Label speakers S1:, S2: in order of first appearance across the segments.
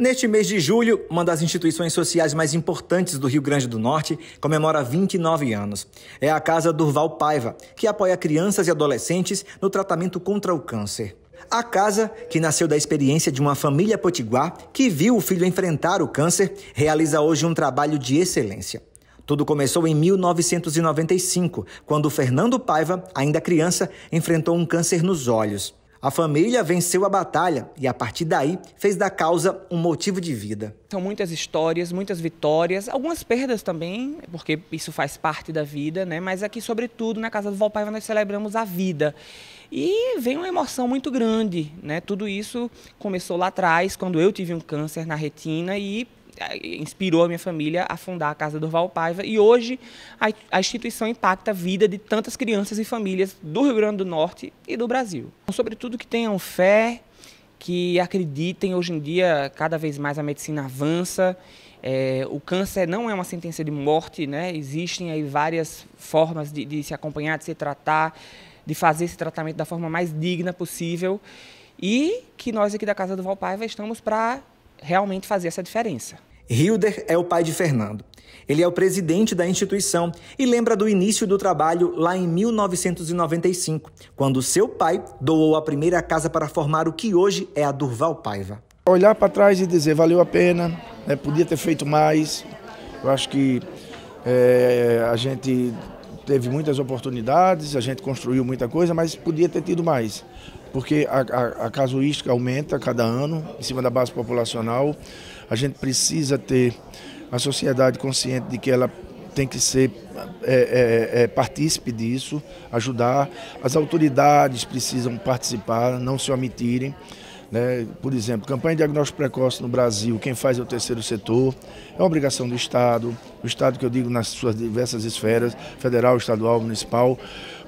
S1: Neste mês de julho, uma das instituições sociais mais importantes do Rio Grande do Norte comemora 29 anos. É a Casa Durval Paiva, que apoia crianças e adolescentes no tratamento contra o câncer. A casa, que nasceu da experiência de uma família potiguar que viu o filho enfrentar o câncer, realiza hoje um trabalho de excelência. Tudo começou em 1995, quando Fernando Paiva, ainda criança, enfrentou um câncer nos olhos. A família venceu a batalha e, a partir daí, fez da causa um motivo de vida.
S2: São muitas histórias, muitas vitórias, algumas perdas também, porque isso faz parte da vida, né? Mas aqui, sobretudo, na Casa do Valpaiva, nós celebramos a vida. E vem uma emoção muito grande, né? Tudo isso começou lá atrás, quando eu tive um câncer na retina e eh, inspirou a minha família a fundar a Casa Durval Paiva e hoje a, a instituição impacta a vida de tantas crianças e famílias do Rio Grande do Norte e do Brasil. Então, sobretudo que tenham fé, que acreditem, hoje em dia cada vez mais a medicina avança, é, o câncer não é uma sentença de morte, né? existem aí várias formas de, de se acompanhar, de se tratar, de fazer esse tratamento da forma mais digna possível e que nós aqui da Casa do Valpaiva estamos para
S1: realmente fazer essa diferença. Hilder é o pai de Fernando. Ele é o presidente da instituição e lembra do início do trabalho lá em 1995, quando seu pai doou a primeira casa para formar o que hoje é a Durval Paiva. Olhar para trás e dizer valeu a pena, né, podia ter feito mais. Eu acho que
S3: é, a gente teve muitas oportunidades, a gente construiu muita coisa, mas podia ter tido mais porque a, a, a casuística aumenta cada ano em cima da base populacional. A gente precisa ter a sociedade consciente de que ela tem que ser é, é, é, partícipe disso, ajudar. As autoridades precisam participar, não se omitirem. Né? Por exemplo, campanha de diagnóstico precoce no Brasil, quem faz é o terceiro setor, é uma obrigação do Estado, o Estado que eu digo nas suas diversas esferas, federal, estadual, municipal,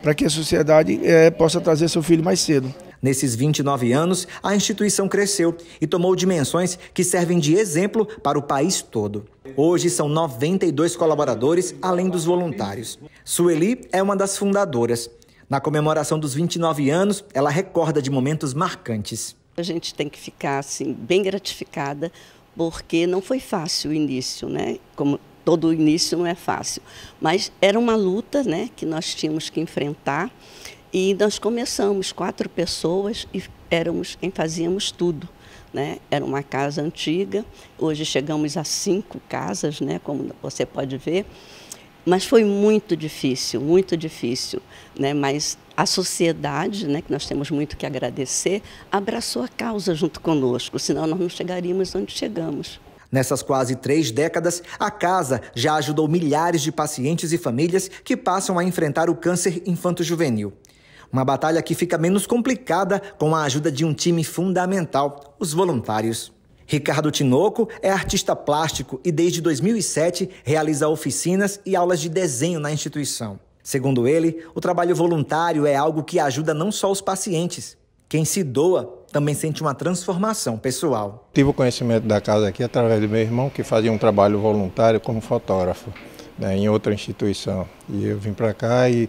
S3: para que a sociedade
S1: é, possa trazer seu filho mais cedo. Nesses 29 anos, a instituição cresceu e tomou dimensões que servem de exemplo para o país todo. Hoje são 92 colaboradores, além dos voluntários. Sueli é uma das fundadoras. Na comemoração dos 29 anos, ela recorda de momentos marcantes.
S4: A gente tem que ficar assim bem gratificada porque não foi fácil o início, né? Como todo início não é fácil, mas era uma luta, né, que nós tínhamos que enfrentar. E nós começamos, quatro pessoas, e éramos quem fazíamos tudo. Né? Era uma casa antiga, hoje chegamos a cinco casas, né? como você pode ver. Mas foi muito difícil, muito difícil. Né? Mas a sociedade, né, que nós temos muito que agradecer, abraçou a causa junto conosco, senão nós não chegaríamos onde chegamos.
S1: Nessas quase três décadas, a casa já ajudou milhares de pacientes e famílias que passam a enfrentar o câncer infanto-juvenil. Uma batalha que fica menos complicada com a ajuda de um time fundamental, os voluntários. Ricardo Tinoco é artista plástico e desde 2007 realiza oficinas e aulas de desenho na instituição. Segundo ele, o trabalho voluntário é algo que ajuda não só os pacientes. Quem se doa também sente uma transformação pessoal.
S5: Tive o conhecimento da casa aqui através do meu irmão, que fazia um trabalho voluntário como fotógrafo né, em outra instituição. E eu vim para cá e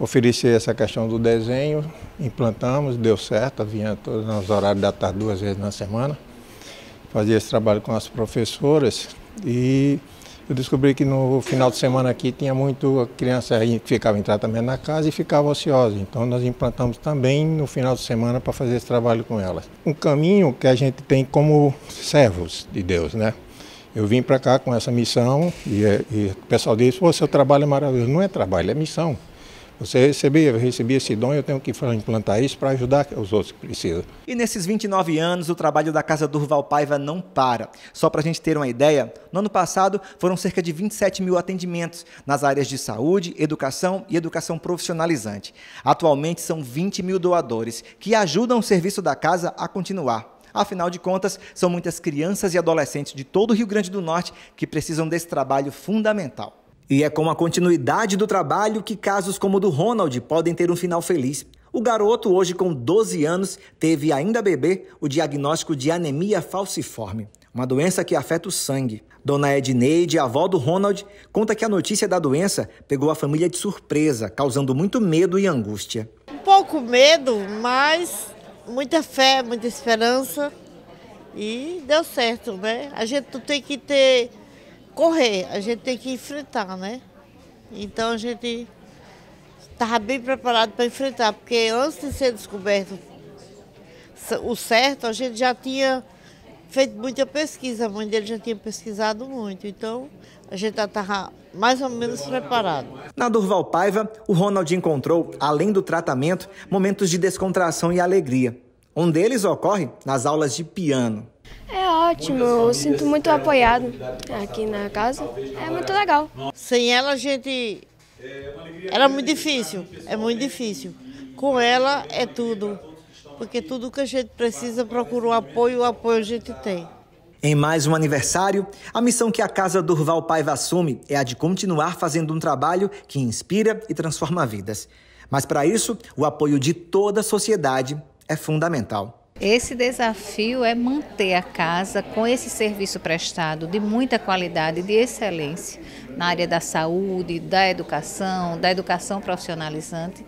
S5: ofereci essa questão do desenho, implantamos, deu certo, vinha todos nos horários da tarde, duas vezes na semana, fazia esse trabalho com as professoras e eu descobri que no final de semana aqui tinha muito criança que ficava em tratamento na casa e ficava ociosa. Então nós implantamos também no final de semana para fazer esse trabalho com elas. Um caminho que a gente tem como servos de Deus, né? Eu vim para cá com essa missão e, e o pessoal disse: "Pô, seu trabalho é maravilhoso". Não é trabalho, é missão. Você recebia, eu recebi esse dom, eu tenho que implantar isso para ajudar os outros que precisam.
S1: E nesses 29 anos, o trabalho da Casa Durval Paiva não para. Só para a gente ter uma ideia, no ano passado foram cerca de 27 mil atendimentos nas áreas de saúde, educação e educação profissionalizante. Atualmente são 20 mil doadores que ajudam o serviço da casa a continuar. Afinal de contas, são muitas crianças e adolescentes de todo o Rio Grande do Norte que precisam desse trabalho fundamental. E é com a continuidade do trabalho que casos como o do Ronald podem ter um final feliz. O garoto, hoje com 12 anos, teve ainda bebê o diagnóstico de anemia falciforme, uma doença que afeta o sangue. Dona Edneide, avó do Ronald, conta que a notícia da doença pegou a família de surpresa, causando muito medo e angústia.
S4: Um pouco medo, mas muita fé, muita esperança e deu certo, né? A gente tem que ter correr, a gente tem que enfrentar, né? Então a gente estava bem preparado para enfrentar, porque antes de ser descoberto o certo, a gente já tinha feito muita pesquisa, a mãe dele já tinha pesquisado muito, então a gente já estava mais ou menos preparado.
S1: Na Durval Paiva, o Ronald encontrou, além do tratamento, momentos de descontração e alegria. Um deles ocorre nas aulas de piano.
S4: É ótimo, eu sinto muito apoiado aqui na casa. É muito legal. Sem ela a gente. É, é Era muito difícil, é muito difícil. Com ela é tudo. Porque tudo que a gente precisa procura o apoio, o apoio a gente tem.
S1: Em mais um aniversário, a missão que a Casa Durval Paiva assume é a de continuar fazendo um trabalho que inspira e transforma vidas. Mas para isso, o apoio de toda a sociedade é fundamental.
S2: Esse desafio é manter a casa com esse serviço prestado de muita qualidade, de excelência, na área da saúde, da educação, da educação profissionalizante,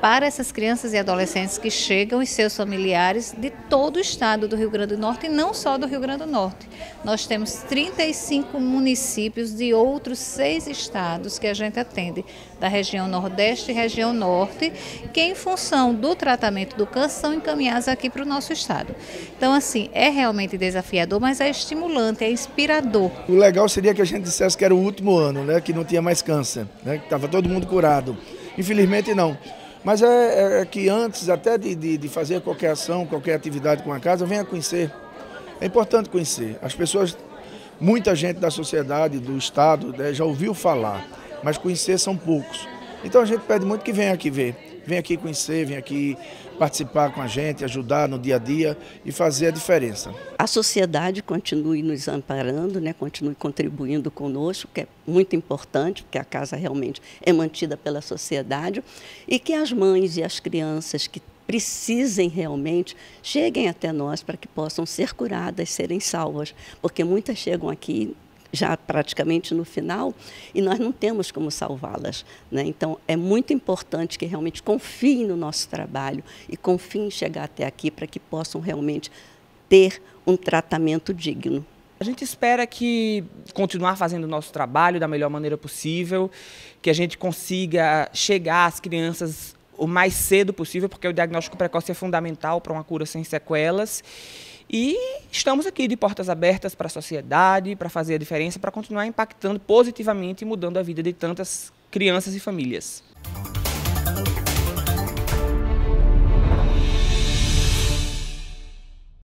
S2: para essas crianças e adolescentes que chegam e seus familiares de todo o estado do Rio Grande do Norte e não só do Rio Grande do Norte. Nós temos 35 municípios de outros seis estados que a gente atende, da região Nordeste e região Norte, que em função do tratamento do câncer são encaminhados aqui para o nosso estado. Então, assim, é realmente desafiador, mas é estimulante, é inspirador.
S3: O legal seria que a gente dissesse que era o último ano, né, que não tinha mais câncer, né, que estava todo mundo curado. Infelizmente, não. Mas é, é, é que antes até de, de, de, fazer qualquer ação, qualquer atividade com a casa, venha conhecer. É importante conhecer. As pessoas, muita gente da sociedade, do Estado, né, já ouviu falar, mas conhecer são poucos. Então a gente pede muito que venha aqui ver. Vem aqui conhecer, vem aqui participar com a gente, ajudar no dia a dia e fazer a diferença.
S4: A sociedade continue nos amparando, né? continue contribuindo conosco, que é muito importante, porque a casa realmente é mantida pela sociedade, e que as mães e as crianças que precisem realmente, cheguem até nós para que possam ser curadas, serem salvas, porque muitas chegam aqui já praticamente no final, e nós não temos como salvá-las. Né? Então, é muito importante que realmente confiem no nosso trabalho e confiem em chegar até aqui para que possam realmente ter um tratamento digno. A gente espera que continuar fazendo o nosso trabalho da melhor maneira
S2: possível, que a gente consiga chegar às crianças o mais cedo possível, porque o diagnóstico precoce é fundamental para uma cura sem sequelas. E estamos aqui de portas abertas para a sociedade, para fazer a diferença, para continuar impactando positivamente e mudando a vida de tantas crianças e famílias.